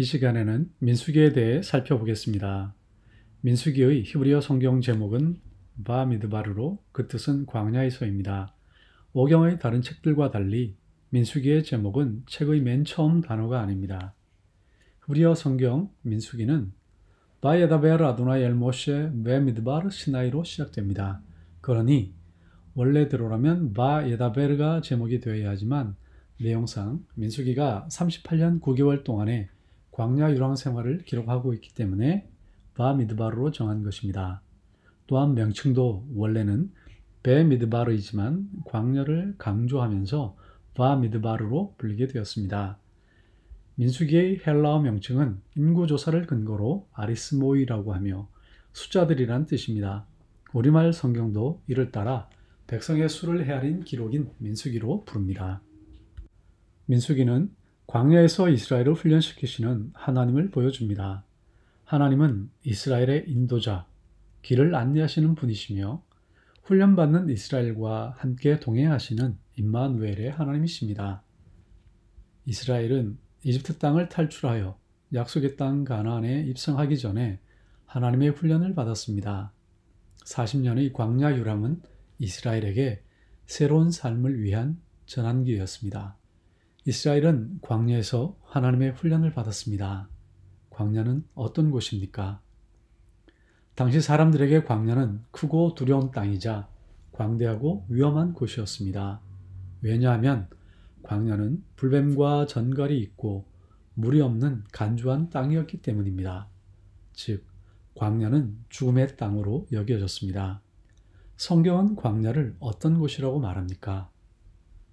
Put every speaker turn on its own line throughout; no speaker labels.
이 시간에는 민수기에 대해 살펴보겠습니다. 민수기의 히브리어 성경 제목은 바미드바르로 그 뜻은 광야에서입니다. 오경의 다른 책들과 달리 민수기의 제목은 책의 맨 처음 단어가 아닙니다. 히브리어 성경 민수기는 바에다벨 아도나 엘모셰 베미드바르 시나이로 시작됩니다. 그러니 원래대로라면 바에다벨가 제목이 되어야 하지만 내용상 민수기가 38년 9개월 동안에 광야 유랑 생활을 기록하고 있기 때문에 바미드바르로 정한 것입니다. 또한 명칭도 원래는 베미드바르이지만 광야를 강조하면서 바미드바르로 불리게 되었습니다. 민수기의 헬라어 명칭은 인구조사를 근거로 아리스모이라고 하며 숫자들이란 뜻입니다. 우리말 성경도 이를 따라 백성의 수를 헤아린 기록인 민수기로 부릅니다. 민수기는 광야에서 이스라엘을 훈련시키시는 하나님을 보여줍니다. 하나님은 이스라엘의 인도자, 길을 안내하시는 분이시며 훈련받는 이스라엘과 함께 동행하시는 임마누엘의 하나님이십니다. 이스라엘은 이집트 땅을 탈출하여 약속의 땅 가나안에 입성하기 전에 하나님의 훈련을 받았습니다. 40년의 광야 유람은 이스라엘에게 새로운 삶을 위한 전환기였습니다. 이스라엘은 광야에서 하나님의 훈련을 받았습니다. 광야는 어떤 곳입니까? 당시 사람들에게 광야는 크고 두려운 땅이자 광대하고 위험한 곳이었습니다. 왜냐하면 광야는 불뱀과 전갈이 있고 물이 없는 간주한 땅이었기 때문입니다. 즉, 광야는 죽음의 땅으로 여겨졌습니다. 성경은 광야를 어떤 곳이라고 말합니까?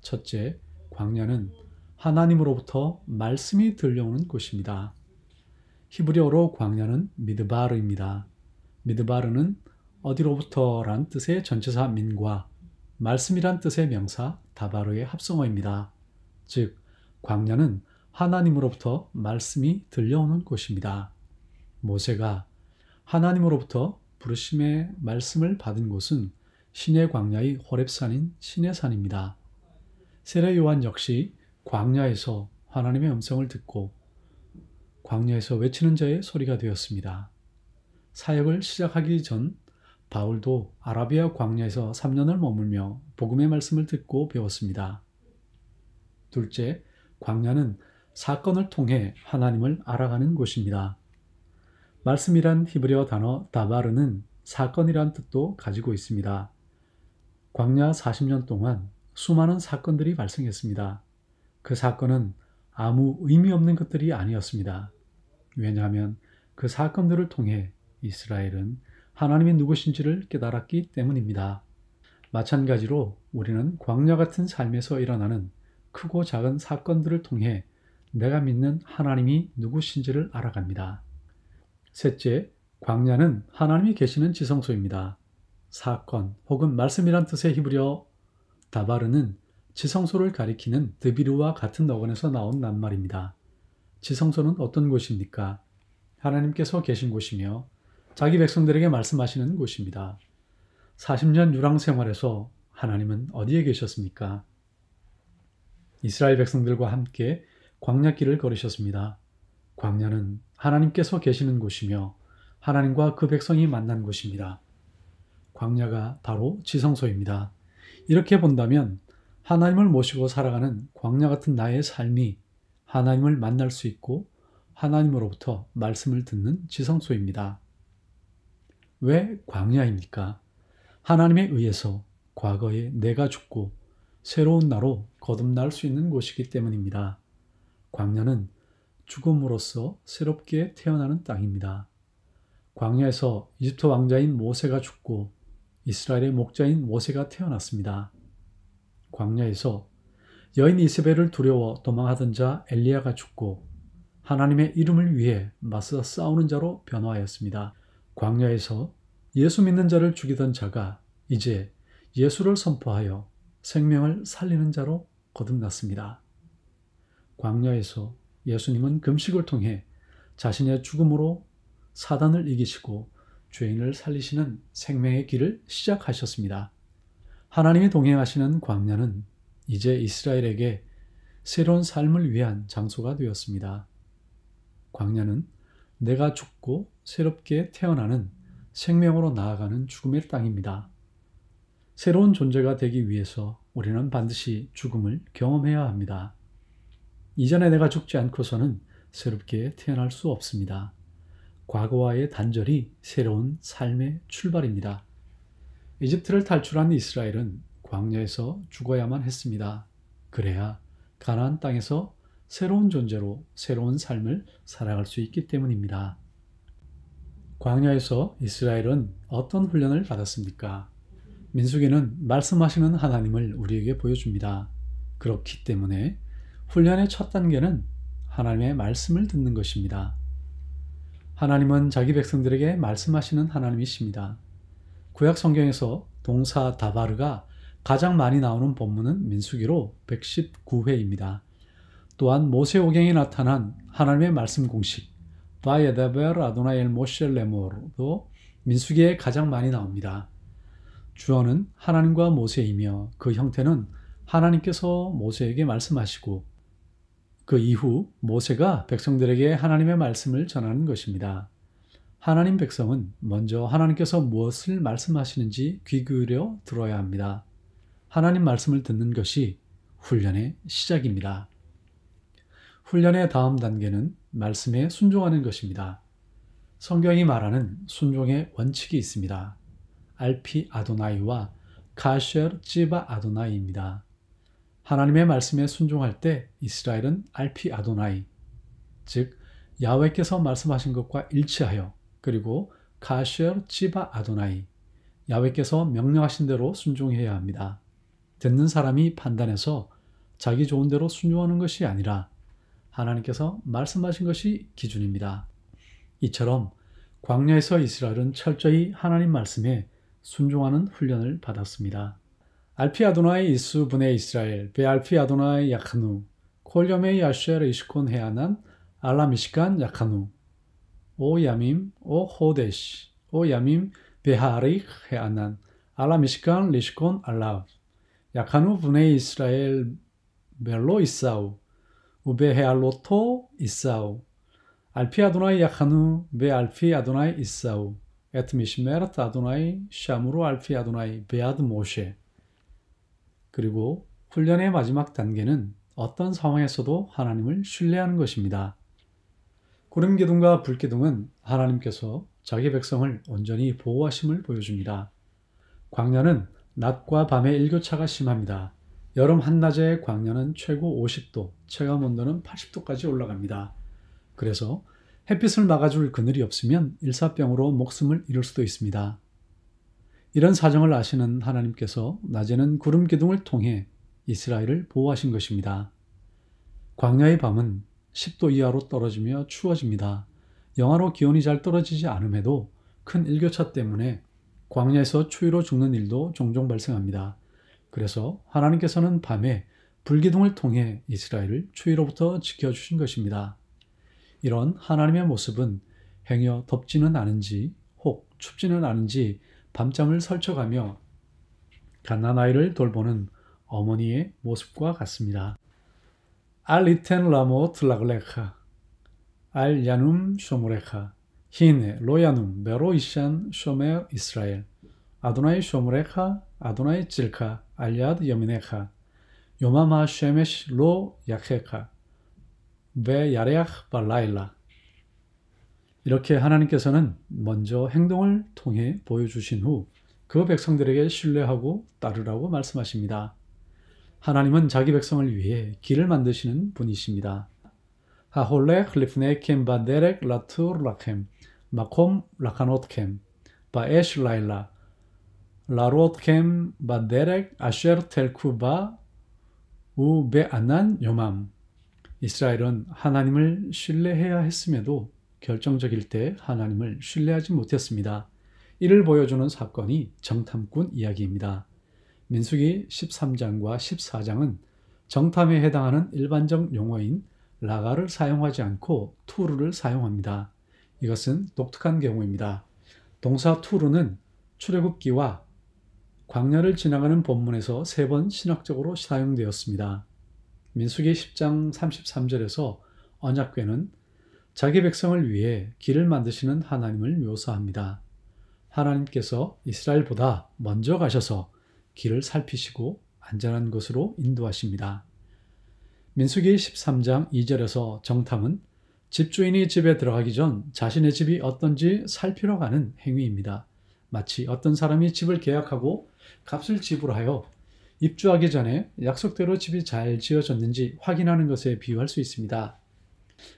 첫째, 광야는 하나님으로부터 말씀이 들려오는 곳입니다. 히브리어로 광야는 미드바르입니다. 미드바르는 어디로부터란 뜻의 전체사 민과 말씀이란 뜻의 명사 다바르의 합성어입니다. 즉, 광야는 하나님으로부터 말씀이 들려오는 곳입니다. 모세가 하나님으로부터 부르심의 말씀을 받은 곳은 신의 광야의 호랩산인 신의 산입니다. 세례 요한 역시 광야에서 하나님의 음성을 듣고 광야에서 외치는 자의 소리가 되었습니다. 사역을 시작하기 전 바울도 아라비아 광야에서 3년을 머물며 복음의 말씀을 듣고 배웠습니다. 둘째, 광야는 사건을 통해 하나님을 알아가는 곳입니다. 말씀이란 히브리어 단어 다바르는 사건이란 뜻도 가지고 있습니다. 광야 40년 동안 수많은 사건들이 발생했습니다. 그 사건은 아무 의미 없는 것들이 아니었습니다. 왜냐하면 그 사건들을 통해 이스라엘은 하나님이 누구신지를 깨달았기 때문입니다. 마찬가지로 우리는 광야 같은 삶에서 일어나는 크고 작은 사건들을 통해 내가 믿는 하나님이 누구신지를 알아갑니다. 셋째, 광야는 하나님이 계시는 지성소입니다. 사건 혹은 말씀이란 뜻의 히브리어 다바르는 지성소를 가리키는 드비르와 같은 어원에서 나온 낱말입니다. 지성소는 어떤 곳입니까? 하나님께서 계신 곳이며 자기 백성들에게 말씀하시는 곳입니다. 40년 유랑 생활에서 하나님은 어디에 계셨습니까? 이스라엘 백성들과 함께 광야길을 걸으셨습니다. 광야는 하나님께서 계시는 곳이며 하나님과 그 백성이 만난 곳입니다. 광야가 바로 지성소입니다. 이렇게 본다면 하나님을 모시고 살아가는 광야 같은 나의 삶이 하나님을 만날 수 있고 하나님으로부터 말씀을 듣는 지성소입니다. 왜 광야입니까? 하나님에 의해서 과거에 내가 죽고 새로운 나로 거듭날 수 있는 곳이기 때문입니다. 광야는 죽음으로써 새롭게 태어나는 땅입니다. 광야에서 이집트 왕자인 모세가 죽고 이스라엘의 목자인 모세가 태어났습니다. 광야에서 여인 이세벨을 두려워 도망하던 자 엘리야가 죽고 하나님의 이름을 위해 맞서 싸우는 자로 변화하였습니다. 광야에서 예수 믿는 자를 죽이던 자가 이제 예수를 선포하여 생명을 살리는 자로 거듭났습니다. 광야에서 예수님은 금식을 통해 자신의 죽음으로 사단을 이기시고 죄인을 살리시는 생명의 길을 시작하셨습니다. 하나님이 동행하시는 광야는 이제 이스라엘에게 새로운 삶을 위한 장소가 되었습니다. 광야는 내가 죽고 새롭게 태어나는 생명으로 나아가는 죽음의 땅입니다. 새로운 존재가 되기 위해서 우리는 반드시 죽음을 경험해야 합니다. 이전에 내가 죽지 않고서는 새롭게 태어날 수 없습니다. 과거와의 단절이 새로운 삶의 출발입니다. 이집트를 탈출한 이스라엘은 광야에서 죽어야만 했습니다. 그래야 가나안 땅에서 새로운 존재로 새로운 삶을 살아갈 수 있기 때문입니다. 광야에서 이스라엘은 어떤 훈련을 받았습니까? 민수기는 말씀하시는 하나님을 우리에게 보여줍니다. 그렇기 때문에 훈련의 첫 단계는 하나님의 말씀을 듣는 것입니다. 하나님은 자기 백성들에게 말씀하시는 하나님이십니다. 구약 성경에서 동사 다바르가 가장 많이 나오는 본문은 민수기로 119회입니다. 또한 모세오경에 나타난 하나님의 말씀 공식 바예다벨 아도나엘 모셀레모르도 민수기에 가장 많이 나옵니다. 주어는 하나님과 모세이며 그 형태는 하나님께서 모세에게 말씀하시고 그 이후 모세가 백성들에게 하나님의 말씀을 전하는 것입니다. 하나님 백성은 먼저 하나님께서 무엇을 말씀하시는지 귀 기울여 들어야 합니다. 하나님 말씀을 듣는 것이 훈련의 시작입니다. 훈련의 다음 단계는 말씀에 순종하는 것입니다. 성경이 말하는 순종의 원칙이 있습니다. 알피 아도나이와 가셜 찌바 아도나이입니다. 하나님의 말씀에 순종할 때 이스라엘은 알피 아도나이, 즉 야외께서 말씀하신 것과 일치하여 그리고 가셜 지바 아도나이 야외께서 명령하신 대로 순종해야 합니다. 듣는 사람이 판단해서 자기 좋은 대로 순종하는 것이 아니라 하나님께서 말씀하신 것이 기준입니다. 이처럼 광야에서 이스라엘은 철저히 하나님 말씀에 순종하는 훈련을 받았습니다. 알피 아도나이 이스 분의 이스라엘, 베알피 아도나이 약한우, 콜염의 야쉐르 이시콘 해안한 알라미시간 약한우, 오야밈 오호데시 오야밈 베하릭 해안난 על המשכן לשכון עליו. יקנו בני ישראל בלא יישאו, ובהעלותו יישאו. על פי אדוני יחנו, ועל פי אדוני יישאו. את משמרת אדוני שמרו על פי אדוני ביד משה. 그리고 훈련의 마지막 단계는 어떤 상황에서도 하나님을 신뢰하는 것입니다. 구름기둥과 불기둥은 하나님께서 자기 백성을 온전히 보호하심을 보여줍니다. 광년은 낮과 밤의 일교차가 심합니다. 여름 한낮의 광년은 최고 50도, 체감 온도는 80도까지 올라갑니다. 그래서 햇빛을 막아줄 그늘이 없으면 일사병으로 목숨을 잃을 수도 있습니다. 이런 사정을 아시는 하나님께서 낮에는 구름 기둥을 통해 이스라엘을 보호하신 것입니다. 광야의 밤은 10도 이하로 떨어지며 추워집니다. 영하로 기온이 잘 떨어지지 않음에도 큰 일교차 때문에 광야에서 추위로 죽는 일도 종종 발생합니다. 그래서 하나님께서는 밤에 불기둥을 통해 이스라엘을 추위로부터 지켜주신 것입니다. 이런 하나님의 모습은 행여 덥지는 않은지 혹 춥지는 않은지 밤잠을 설쳐가며 갓난 아이를 돌보는 어머니의 모습과 같습니다. אל יתן למות לרגליך, אל ינום שומריך. הנה, לא ינום, ברו אישן שומר ישראל. אדוני שומריך, אדוני צילך, על יד ימינך. יומם השמש לא יחכה, וירח בלילה. 이렇게 하나님께서는 먼저 행동을 통해 보여주신 후 그 백성들에게 신뢰하고 따르라고 말씀하십니다. 하나님은 자기 백성을 위해 길을 만드시는 분이십니다. 하홀렉 리프네켐 바데렉 라투 라켐 마콤 라카노트켐 바에쉬 라일라 라로트켐 바데렉 아쉐르 텔쿠바 우베 아난 요맘 이스라엘은 하나님을 신뢰해야 했음에도 결정적일 때 하나님을 신뢰하지 못했습니다. 이를 보여주는 사건이 정탐꾼 이야기입니다. 민숙이 13장과 14장은 정탐에 해당하는 일반적 용어인 라가를 사용하지 않고 투르를 사용합니다. 이것은 독특한 경우입니다. 동사 투르는 출애굽기와 광야를 지나가는 본문에서 세 번 신학적으로 사용되었습니다. 민숙이 10장 33절에서 언약괴는 자기 백성을 위해 길을 만드시는 하나님을 묘사합니다. 하나님께서 이스라엘보다 먼저 가셔서 길을 살피시고 안전한 곳으로 인도하십니다. 민수기 13장 2절에서 정탐은 집주인이 집에 들어가기 전 자신의 집이 어떤지 살피러 가는 행위입니다. 마치 어떤 사람이 집을 계약하고 값을 지불하여 입주하기 전에 약속대로 집이 잘 지어졌는지 확인하는 것에 비유할 수 있습니다.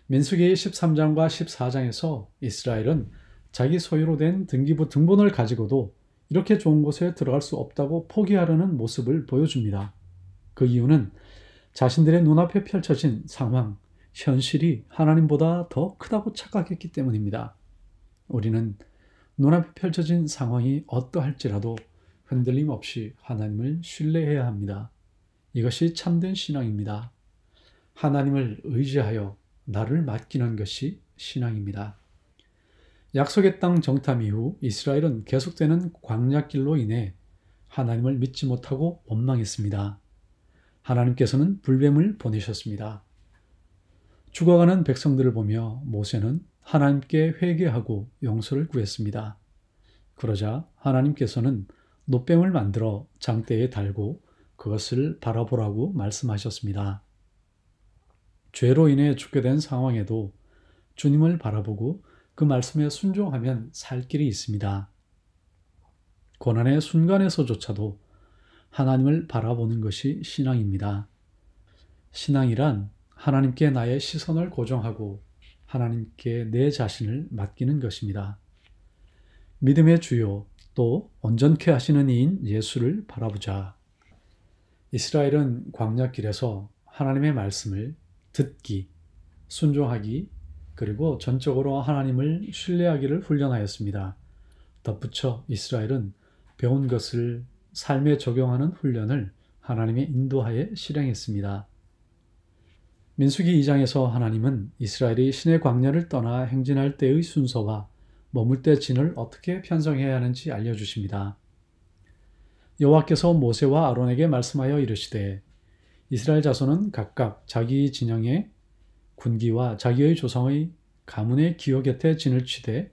민수기 13장과 14장에서 이스라엘은 자기 소유로 된 등기부 등본을 가지고도 이렇게 좋은 곳에 들어갈 수 없다고 포기하려는 모습을 보여줍니다. 그 이유는 자신들의 눈앞에 펼쳐진 상황, 현실이 하나님보다 더 크다고 착각했기 때문입니다. 우리는 눈앞에 펼쳐진 상황이 어떠할지라도 흔들림 없이 하나님을 신뢰해야 합니다. 이것이 참된 신앙입니다. 하나님을 의지하여 나를 맡기는 것이 신앙입니다. 약속의 땅 정탐 이후 이스라엘은 계속되는 광약길로 인해 하나님을 믿지 못하고 원망했습니다. 하나님께서는 불뱀을 보내셨습니다. 죽어가는 백성들을 보며 모세는 하나님께 회개하고 용서를 구했습니다. 그러자 하나님께서는 노뱀을 만들어 장대에 달고 그것을 바라보라고 말씀하셨습니다. 죄로 인해 죽게 된 상황에도 주님을 바라보고 그 말씀에 순종하면 살 길이 있습니다. 고난의 순간에서조차도 하나님을 바라보는 것이 신앙입니다. 신앙이란 하나님께 나의 시선을 고정하고 하나님께 내 자신을 맡기는 것입니다. 믿음의 주요 또 온전케 하시는 이인 예수를 바라보자. 이스라엘은 광야길에서 하나님의 말씀을 듣기, 순종하기, 그리고 전적으로 하나님을 신뢰하기를 훈련하였습니다. 덧붙여 이스라엘은 배운 것을 삶에 적용하는 훈련을 하나님의 인도하에 실행했습니다. 민수기 2장에서 하나님은 이스라엘이 신의 광야를 떠나 행진할 때의 순서와 머물 때 진을 어떻게 편성해야 하는지 알려주십니다. 여호와께서 모세와 아론에게 말씀하여 이르시되 이스라엘 자손은 각각 자기 진영에 군기와 자기의 조상의 가문의 기호 곁에 진을 치되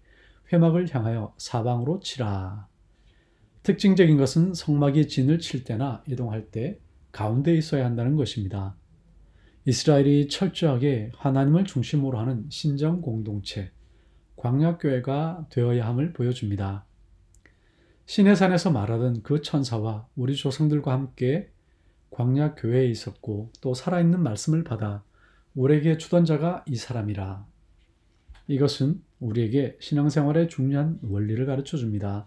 회막을 향하여 사방으로 치라. 특징적인 것은 성막이 진을 칠 때나 이동할 때 가운데 있어야 한다는 것입니다. 이스라엘이 철저하게 하나님을 중심으로 하는 신정 공동체, 광야교회가 되어야 함을 보여줍니다. 신내산에서 말하던 그 천사와 우리 조상들과 함께 광야교회에 있었고 또 살아있는 말씀을 받아 우리에게 주던 자가 이 사람이라. 이것은 우리에게 신앙생활의 중요한 원리를 가르쳐 줍니다.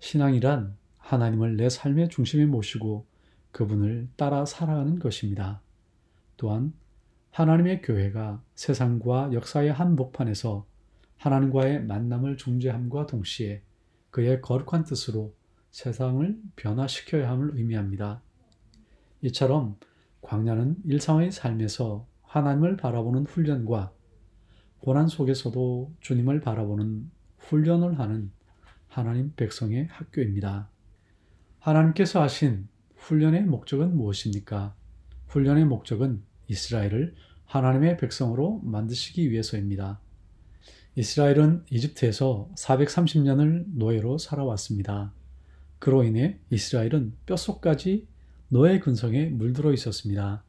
신앙이란 하나님을 내 삶의 중심에 모시고 그분을 따라 살아가는 것입니다. 또한 하나님의 교회가 세상과 역사의 한복판에서 하나님과의 만남을 중재함과 동시에 그의 거룩한 뜻으로 세상을 변화시켜야 함을 의미합니다. 이처럼 광야는 일상의 삶에서 하나님을 바라보는 훈련과 고난 속에서도 주님을 바라보는 훈련을 하는 하나님 백성의 학교입니다. 하나님께서 하신 훈련의 목적은 무엇입니까? 훈련의 목적은 이스라엘을 하나님의 백성으로 만드시기 위해서입니다. 이스라엘은 이집트에서 430년을 노예로 살아왔습니다. 그로 인해 이스라엘은 뼛속까지 노예 근성에 물들어 있었습니다.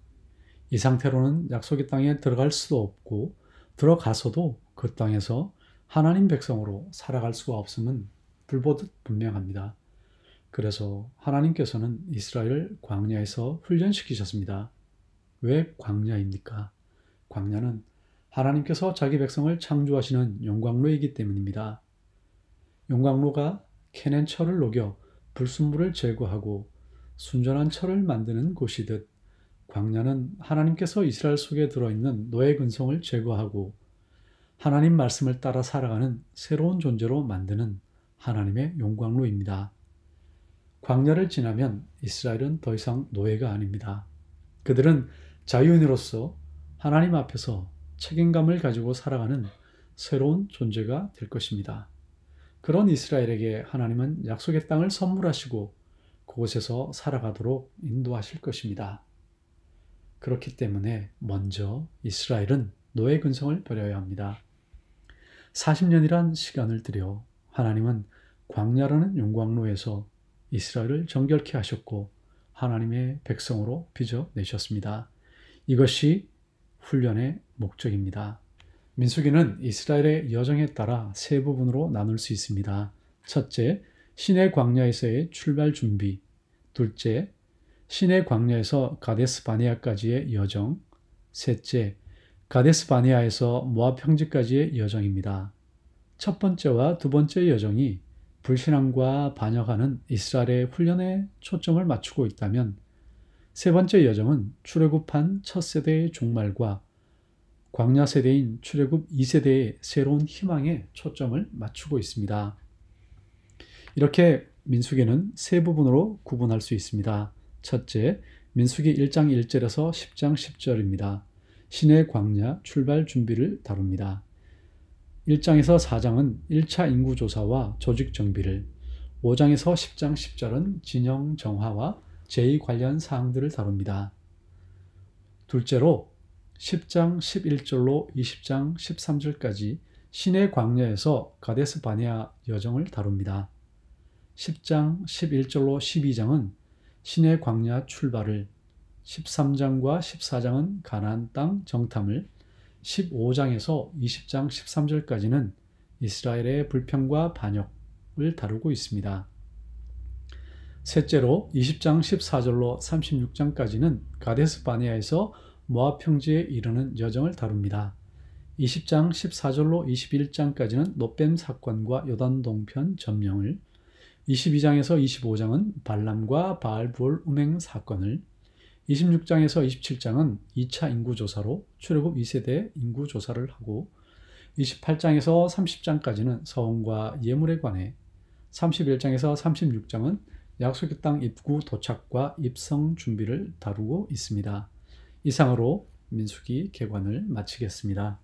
이 상태로는 약속의 땅에 들어갈 수도 없고 들어가서도 그 땅에서 하나님 백성으로 살아갈 수가 없음은 불보듯 분명합니다. 그래서 하나님께서는 이스라엘 광야에서 훈련시키셨습니다. 왜 광야입니까? 광야는 하나님께서 자기 백성을 창조하시는 용광로이기 때문입니다. 용광로가 캐낸 철을 녹여 불순물을 제거하고 순전한 철을 만드는 곳이듯 광야는 하나님께서 이스라엘 속에 들어있는 노예 근성을 제거하고 하나님 말씀을 따라 살아가는 새로운 존재로 만드는 하나님의 용광로입니다. 광야를 지나면 이스라엘은 더 이상 노예가 아닙니다. 그들은 자유인으로서 하나님 앞에서 책임감을 가지고 살아가는 새로운 존재가 될 것입니다. 그런 이스라엘에게 하나님은 약속의 땅을 선물하시고 그곳에서 살아가도록 인도하실 것입니다. 그렇기 때문에 먼저 이스라엘은 노예 근성을 버려야 합니다. 40년이란 시간을 들여 하나님은 광야라는 용광로에서 이스라엘을 정결케 하셨고 하나님의 백성으로 빚어내셨습니다. 이것이 훈련의 목적입니다. 민수기는 이스라엘의 여정에 따라 세 부분으로 나눌 수 있습니다. 첫째, 시내 광야에서의 출발 준비. 둘째, 신의 광야에서 가데스 바니아까지의 여정. 셋째, 가데스 바니아에서 모압 평지까지의 여정입니다. 첫 번째와 두 번째 여정이 불신앙과 반역하는 이스라엘의 훈련에 초점을 맞추고 있다면 세 번째 여정은 출애굽한 첫 세대의 종말과 광야 세대인 출애굽 2세대의 새로운 희망에 초점을 맞추고 있습니다. 이렇게 민수기는 세 부분으로 구분할 수 있습니다. 첫째, 민숙이 1장 1절에서 10장 10절입니다. 신의 광야 출발 준비를 다룹니다. 1장에서 4장은 1차 인구조사와 조직 정비를, 5장에서 10장 10절은 진영 정화와 제의 관련 사항들을 다룹니다. 둘째로 10장 11절로 20장 13절까지 신의 광야에서 가데스 바네아 여정을 다룹니다. 10장 11절로 12장은 신의 광야 출발을 13장과 14장은 가나안 땅 정탐을 15장에서 20장 13절까지는 이스라엘의 불평과 반역을 다루고 있습니다. 셋째로 20장 14절로 36장까지는 가데스 바니아에서 모압 평지에 이르는 여정을 다룹니다. 20장 14절로 21장까지는 노뱀 사건과 요단 동편 점령을 22장에서 25장은 발람과 바알부 음행 사건을 26장에서 27장은 2차 인구조사로 출애굽 2세대 인구조사를 하고 28장에서 30장까지는 서원과 예물에 관해 31장에서 36장은 약속의 땅 입구 도착과 입성 준비를 다루고 있습니다. 이상으로 민수기 개관을 마치겠습니다.